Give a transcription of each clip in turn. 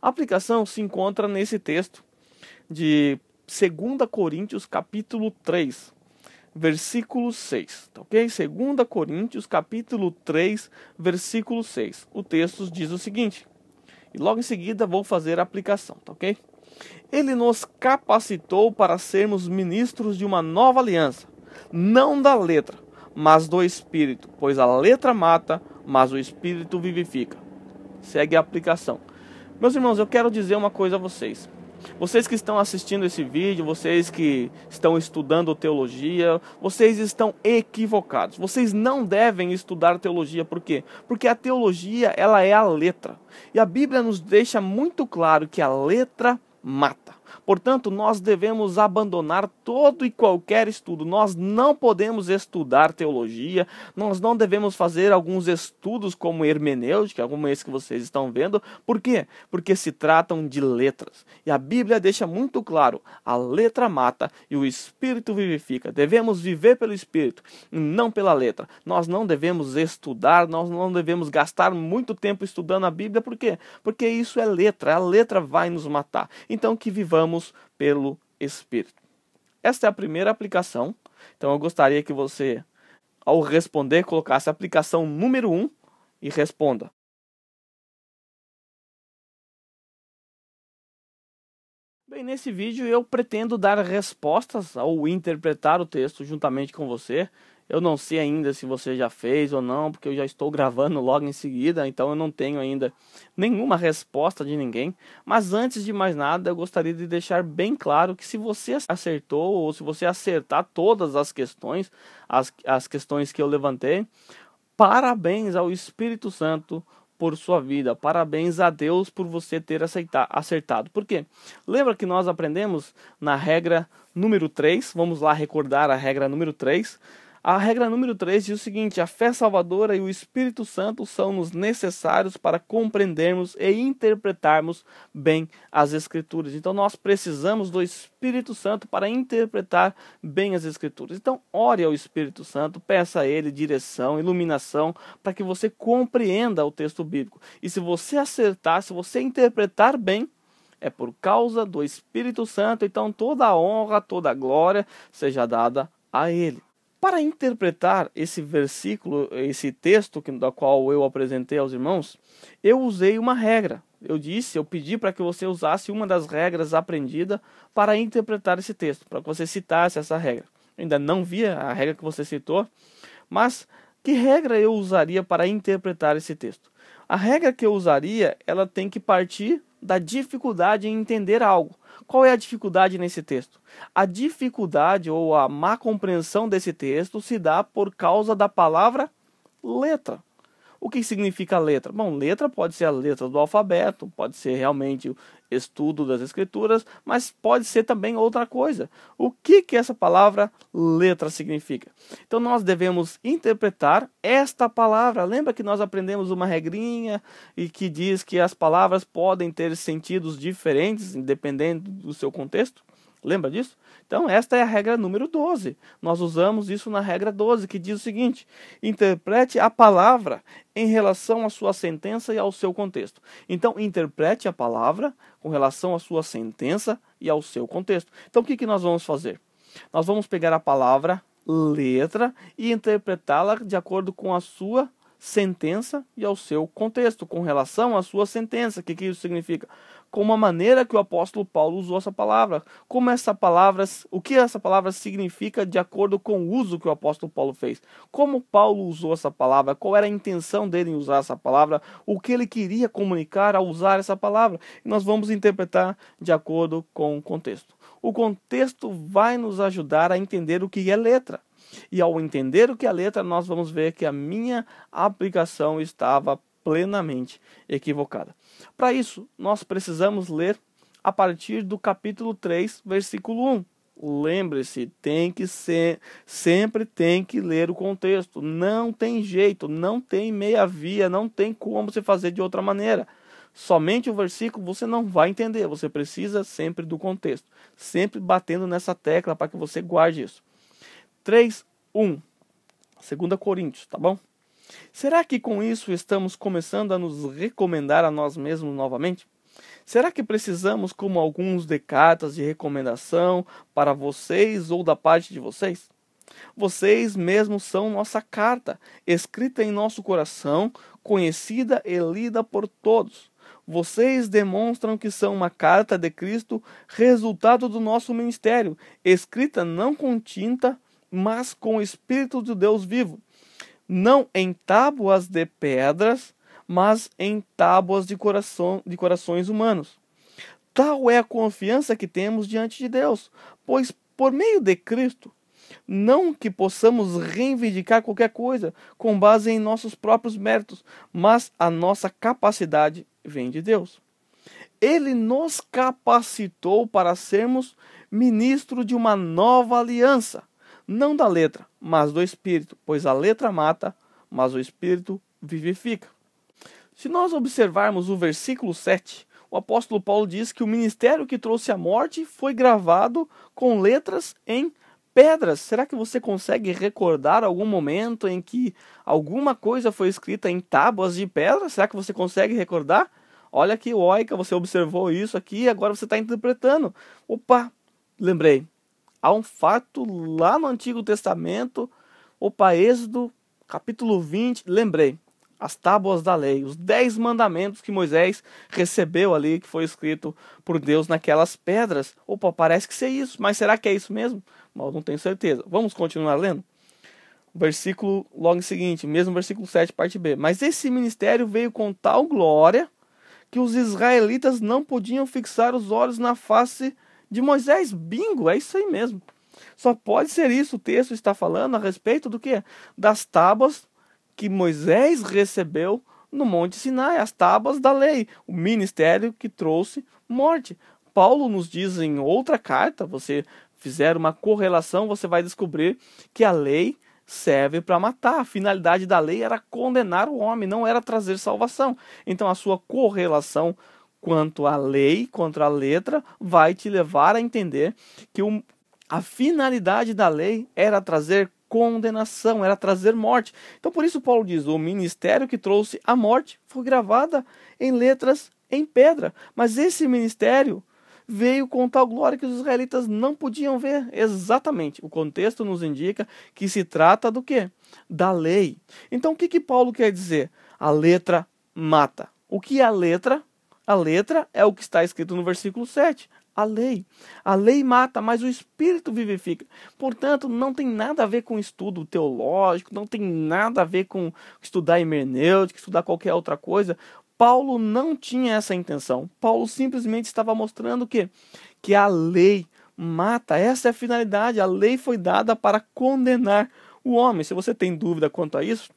A aplicação se encontra nesse texto de 2 Coríntios capítulo 3, versículo 6, tá ok? 2 Coríntios capítulo 3, versículo 6. O texto diz o seguinte, e logo em seguida vou fazer a aplicação, tá ok? Ele nos capacitou para sermos ministros de uma nova aliança, não da letra, mas do espírito, pois a letra mata, mas o espírito vivifica. Segue a aplicação. Meus irmãos, eu quero dizer uma coisa a vocês. Vocês que estão assistindo esse vídeo, vocês que estão estudando teologia, vocês estão equivocados. Vocês não devem estudar teologia, por quê? Porque a teologia, ela é a letra. E a Bíblia nos deixa muito claro que a letra mata. Portanto, nós devemos abandonar todo e qualquer estudo. Nós não podemos estudar teologia, nós não devemos fazer alguns estudos como hermenêutica, como esse que vocês estão vendo. Por quê? Porque se tratam de letras. E a Bíblia deixa muito claro: a letra mata e o espírito vivifica. Devemos viver pelo espírito, não pela letra. Nós não devemos estudar, nós não devemos gastar muito tempo estudando a Bíblia. Por quê? Porque isso é letra, a letra vai nos matar. Então que vivamos pelo Espírito. Esta é a primeira aplicação. Então eu gostaria que você, ao responder, colocasse a aplicação número 1 um e responda. Bem, nesse vídeo eu pretendo dar respostas ou interpretar o texto juntamente com você eu não sei ainda se você já fez ou não, porque eu já estou gravando logo em seguida, então eu não tenho ainda nenhuma resposta de ninguém. Mas antes de mais nada, eu gostaria de deixar bem claro que se você acertou ou se você acertar todas as questões, as, as questões que eu levantei, parabéns ao Espírito Santo por sua vida. Parabéns a Deus por você ter aceitar, acertado. Por quê? Lembra que nós aprendemos na regra número 3? Vamos lá recordar a regra número 3 a regra número 3 diz o seguinte: a fé salvadora e o Espírito Santo são nos necessários para compreendermos e interpretarmos bem as Escrituras. Então nós precisamos do Espírito Santo para interpretar bem as Escrituras. Então ore ao Espírito Santo, peça a ele direção, iluminação, para que você compreenda o texto bíblico. E se você acertar, se você interpretar bem, é por causa do Espírito Santo, então toda a honra, toda a glória seja dada a Ele. Para interpretar esse versículo, esse texto que, da qual eu apresentei aos irmãos, eu usei uma regra. Eu disse, eu pedi para que você usasse uma das regras aprendida para interpretar esse texto, para que você citasse essa regra. ainda não via a regra que você citou, mas que regra eu usaria para interpretar esse texto? A regra que eu usaria, ela tem que partir da dificuldade em entender algo. Qual é a dificuldade nesse texto? A dificuldade ou a má compreensão desse texto se dá por causa da palavra letra. O que significa letra? Bom, letra pode ser a letra do alfabeto, pode ser realmente o estudo das escrituras, mas pode ser também outra coisa. O que que essa palavra letra significa? Então nós devemos interpretar esta palavra. Lembra que nós aprendemos uma regrinha e que diz que as palavras podem ter sentidos diferentes independente do seu contexto? Lembra disso? Então, esta é a regra número 12. Nós usamos isso na regra 12, que diz o seguinte: interprete a palavra em relação à sua sentença e ao seu contexto. Então, interprete a palavra com relação à sua sentença e ao seu contexto. Então, o que, que nós vamos fazer? Nós vamos pegar a palavra, letra, e interpretá-la de acordo com a sua sentença e ao seu contexto, com relação à sua sentença. O que, que isso significa? Como a maneira que o apóstolo Paulo usou essa palavra, como essa palavra, o que essa palavra significa de acordo com o uso que o apóstolo Paulo fez. Como Paulo usou essa palavra, qual era a intenção dele em usar essa palavra, o que ele queria comunicar ao usar essa palavra. E nós vamos interpretar de acordo com o contexto. O contexto vai nos ajudar a entender o que é letra. E ao entender o que é a letra, nós vamos ver que a minha aplicação estava plenamente equivocada. Para isso, nós precisamos ler a partir do capítulo 3, versículo 1. Lembre-se, tem que ser, sempre tem que ler o contexto. Não tem jeito, não tem meia via, não tem como você fazer de outra maneira. Somente o versículo você não vai entender, você precisa sempre do contexto, sempre batendo nessa tecla para que você guarde isso. 3, 1. 2 Coríntios, tá bom? Será que com isso estamos começando a nos recomendar a nós mesmos novamente? Será que precisamos, como alguns, de cartas de recomendação para vocês ou da parte de vocês? Vocês mesmos são nossa carta, escrita em nosso coração, conhecida e lida por todos. Vocês demonstram que são uma carta de Cristo, resultado do nosso ministério, escrita não com tinta, mas com o Espírito de Deus vivo, não em tábuas de pedras, mas em tábuas de, coração, de corações humanos. Tal é a confiança que temos diante de Deus, pois por meio de Cristo, não que possamos reivindicar qualquer coisa com base em nossos próprios méritos, mas a nossa capacidade vem de Deus. Ele nos capacitou para sermos ministro de uma nova aliança não da letra, mas do espírito, pois a letra mata, mas o espírito vivifica. Se nós observarmos o versículo 7, o apóstolo Paulo diz que o ministério que trouxe a morte foi gravado com letras em pedras. Será que você consegue recordar algum momento em que alguma coisa foi escrita em tábuas de pedra? Será que você consegue recordar? Olha que oica, você observou isso aqui, agora você está interpretando. Opa, lembrei a um fato lá no Antigo Testamento, o para Êxodo, capítulo 20, lembrei, as tábuas da lei, os dez mandamentos que Moisés recebeu ali, que foi escrito por Deus naquelas pedras. Opa, parece que ser é isso, mas será que é isso mesmo? Mal não tenho certeza. Vamos continuar lendo? Versículo logo em seguinte, mesmo versículo 7, parte B. Mas esse ministério veio com tal glória que os israelitas não podiam fixar os olhos na face de Moisés. Bingo, é isso aí mesmo. Só pode ser isso. O texto está falando a respeito do que? Das tábuas que Moisés recebeu no Monte Sinai, as tábuas da lei, o ministério que trouxe morte. Paulo nos diz em outra carta, você fizer uma correlação, você vai descobrir que a lei serve para matar. A finalidade da lei era condenar o homem, não era trazer salvação. Então a sua correlação quanto à lei, quanto a letra, vai te levar a entender que o, a finalidade da lei era trazer condenação, era trazer morte. Então por isso Paulo diz: o ministério que trouxe a morte foi gravada em letras em pedra. Mas esse ministério veio com tal glória que os israelitas não podiam ver. Exatamente. O contexto nos indica que se trata do que Da lei. Então o que, que Paulo quer dizer? A letra mata. O que a letra a letra é o que está escrito no versículo 7. A lei. A lei mata, mas o espírito vivifica. Portanto, não tem nada a ver com estudo teológico, não tem nada a ver com estudar hermenêutica, estudar qualquer outra coisa. Paulo não tinha essa intenção. Paulo simplesmente estava mostrando que que a lei mata. Essa é a finalidade. A lei foi dada para condenar o homem. Se você tem dúvida quanto a isso,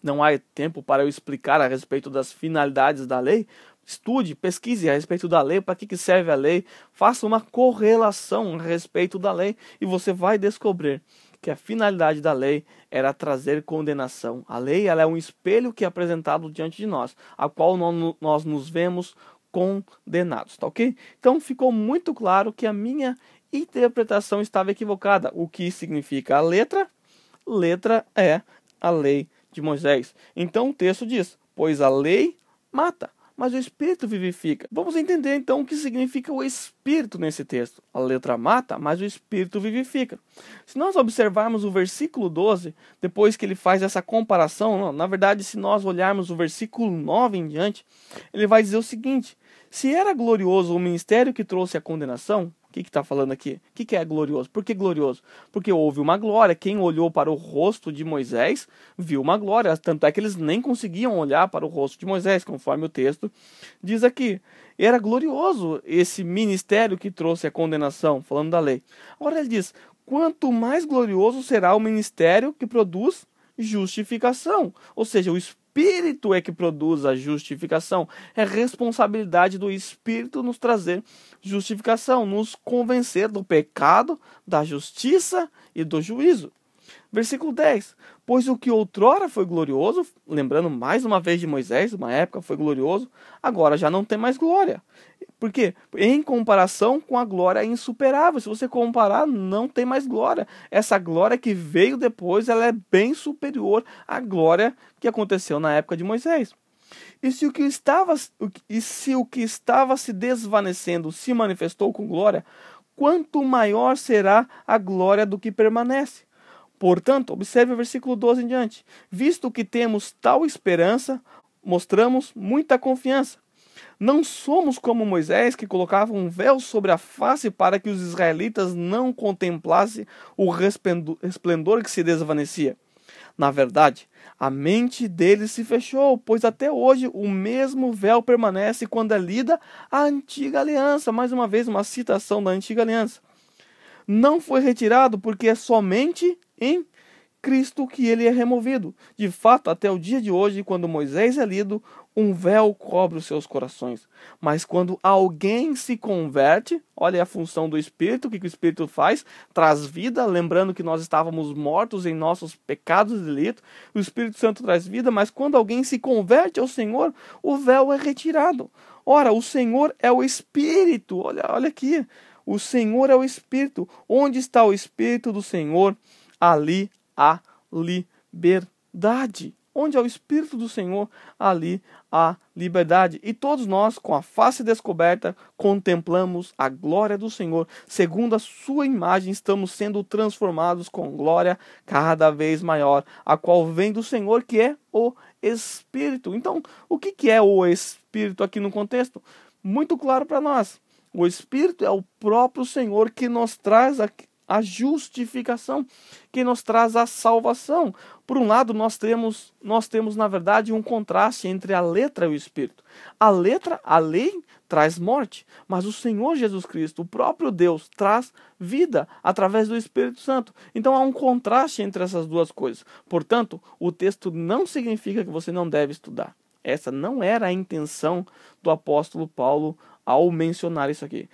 não há tempo para eu explicar a respeito das finalidades da lei, Estude, pesquise a respeito da lei, para que, que serve a lei, faça uma correlação a respeito da lei e você vai descobrir que a finalidade da lei era trazer condenação. A lei ela é um espelho que é apresentado diante de nós, a qual nós nos vemos condenados, tá ok? Então ficou muito claro que a minha interpretação estava equivocada. O que significa a letra? Letra é a lei de Moisés. Então o texto diz: Pois a lei mata mas o Espírito vivifica. Vamos entender então o que significa o Espírito nesse texto. A letra mata, mas o Espírito vivifica. Se nós observarmos o versículo 12, depois que ele faz essa comparação, na verdade, se nós olharmos o versículo 9 em diante, ele vai dizer o seguinte: se era glorioso o ministério que trouxe a condenação, o que está falando aqui? O que, que é glorioso? Por que glorioso? Porque houve uma glória. Quem olhou para o rosto de Moisés viu uma glória. Tanto é que eles nem conseguiam olhar para o rosto de Moisés, conforme o texto diz aqui. Era glorioso esse ministério que trouxe a condenação, falando da lei. Agora ele diz: quanto mais glorioso será o ministério que produz justificação, ou seja, o Espírito é que produz a justificação. É responsabilidade do Espírito nos trazer justificação, nos convencer do pecado, da justiça e do juízo. Versículo 10: Pois o que outrora foi glorioso, lembrando mais uma vez de Moisés, uma época foi glorioso, agora já não tem mais glória. Porque em comparação com a glória insuperável, se você comparar, não tem mais glória. Essa glória que veio depois, ela é bem superior à glória que aconteceu na época de Moisés. E se o que estava, e se, o que estava se desvanecendo se manifestou com glória, quanto maior será a glória do que permanece. Portanto, observe o versículo 12 em diante. Visto que temos tal esperança, mostramos muita confiança não somos como Moisés, que colocava um véu sobre a face para que os israelitas não contemplassem o resplendor que se desvanecia. Na verdade, a mente deles se fechou, pois até hoje o mesmo véu permanece quando é lida a antiga aliança. Mais uma vez, uma citação da antiga aliança. Não foi retirado porque é somente em Cristo que ele é removido. De fato, até o dia de hoje, quando Moisés é lido, um véu cobre os seus corações. Mas quando alguém se converte, olha a função do Espírito, o que o Espírito faz? Traz vida, lembrando que nós estávamos mortos em nossos pecados e delitos. O Espírito Santo traz vida, mas quando alguém se converte ao Senhor, o véu é retirado. Ora, o Senhor é o Espírito, olha, olha aqui. O Senhor é o Espírito. Onde está o Espírito do Senhor? Ali a liberdade onde é o Espírito do Senhor, ali a liberdade. E todos nós, com a face descoberta, contemplamos a glória do Senhor. Segundo a sua imagem, estamos sendo transformados com glória cada vez maior, a qual vem do Senhor, que é o Espírito. Então, o que é o Espírito aqui no contexto? Muito claro para nós. O Espírito é o próprio Senhor que nos traz aqui a justificação que nos traz a salvação. Por um lado, nós temos, nós temos na verdade um contraste entre a letra e o espírito. A letra, a lei traz morte, mas o Senhor Jesus Cristo, o próprio Deus, traz vida através do Espírito Santo. Então há um contraste entre essas duas coisas. Portanto, o texto não significa que você não deve estudar. Essa não era a intenção do apóstolo Paulo ao mencionar isso aqui.